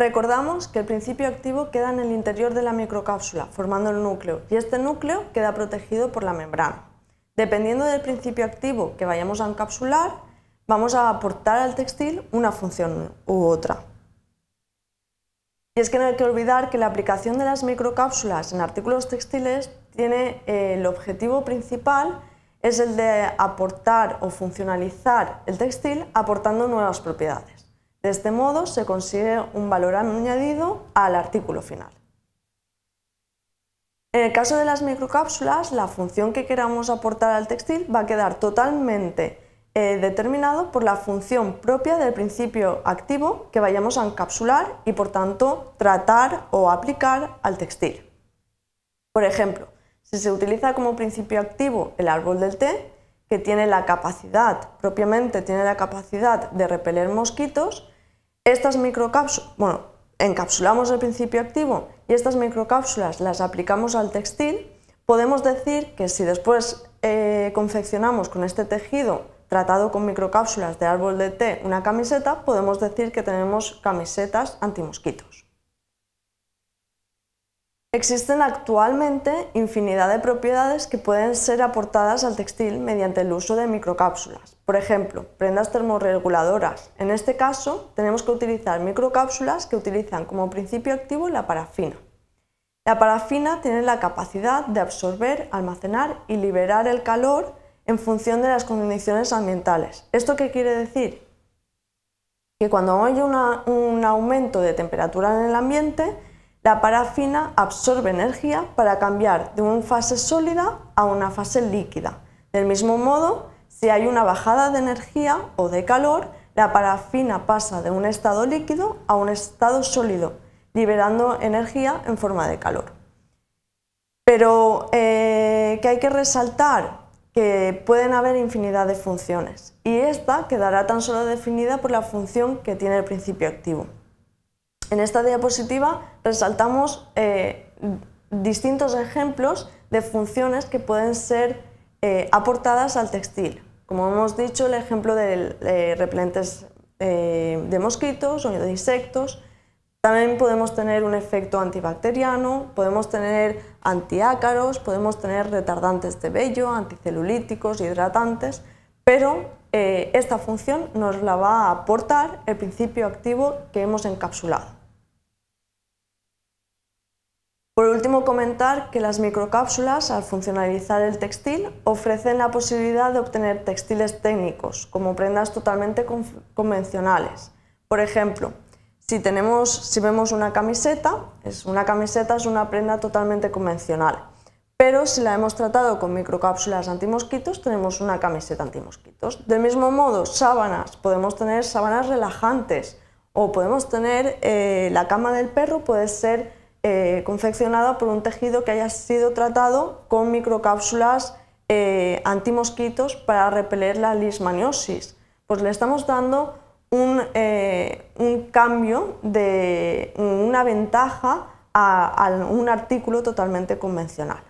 Recordamos que el principio activo queda en el interior de la microcápsula, formando el núcleo, y este núcleo queda protegido por la membrana. Dependiendo del principio activo que vayamos a encapsular, vamos a aportar al textil una función u otra. Y es que no hay que olvidar que la aplicación de las microcápsulas en artículos textiles tiene eh, el objetivo principal es el de aportar o funcionalizar el textil aportando nuevas propiedades. De este modo se consigue un valor añadido al artículo final. En el caso de las microcápsulas, la función que queramos aportar al textil va a quedar totalmente determinada eh, determinado por la función propia del principio activo que vayamos a encapsular y por tanto tratar o aplicar al textil. Por ejemplo, si se utiliza como principio activo el árbol del té, que tiene la capacidad, propiamente tiene la capacidad de repeler mosquitos, estas microcápsulas, bueno, encapsulamos el principio activo y estas microcápsulas las aplicamos al textil, podemos decir que si después eh, confeccionamos con este tejido tratado con microcápsulas de árbol de té una camiseta, podemos decir que tenemos camisetas antimosquitos. Existen actualmente infinidad de propiedades que pueden ser aportadas al textil mediante el uso de microcápsulas. Por ejemplo, prendas termorreguladoras. En este caso, tenemos que utilizar microcápsulas que utilizan como principio activo la parafina. La parafina tiene la capacidad de absorber, almacenar y liberar el calor en función de las condiciones ambientales. ¿Esto qué quiere decir? Que cuando hay un aumento de temperatura en el ambiente, la parafina absorbe energía para cambiar de una fase sólida a una fase líquida. Del mismo modo, si hay una bajada de energía o de calor, la parafina pasa de un estado líquido a un estado sólido, liberando energía en forma de calor. Pero eh, que hay que resaltar que pueden haber infinidad de funciones y esta quedará tan solo definida por la función que tiene el principio activo. En esta diapositiva resaltamos eh, distintos ejemplos de funciones que pueden ser eh, aportadas al textil. Como hemos dicho, el ejemplo de, repelentes eh, de mosquitos o de insectos. También podemos tener un efecto antibacteriano, podemos tener antiácaros, podemos tener retardantes de vello, anticelulíticos, hidratantes pero eh, esta función nos la va a aportar el principio activo que hemos encapsulado. Por último, comentar que las microcápsulas, al funcionalizar el textil, ofrecen la posibilidad de obtener textiles técnicos, como prendas totalmente convencionales. Por ejemplo, si, tenemos, si vemos una camiseta, es, una camiseta es una prenda totalmente convencional pero si la hemos tratado con microcápsulas antimosquitos, tenemos una camiseta antimosquitos. Del mismo modo, sábanas, podemos tener sábanas relajantes o podemos tener eh, la cama del perro, puede ser eh, confeccionada por un tejido que haya sido tratado con microcápsulas eh, antimosquitos para repeler la lismaniosis. Pues le estamos dando un, cambio de una ventaja a un artículo totalmente convencional.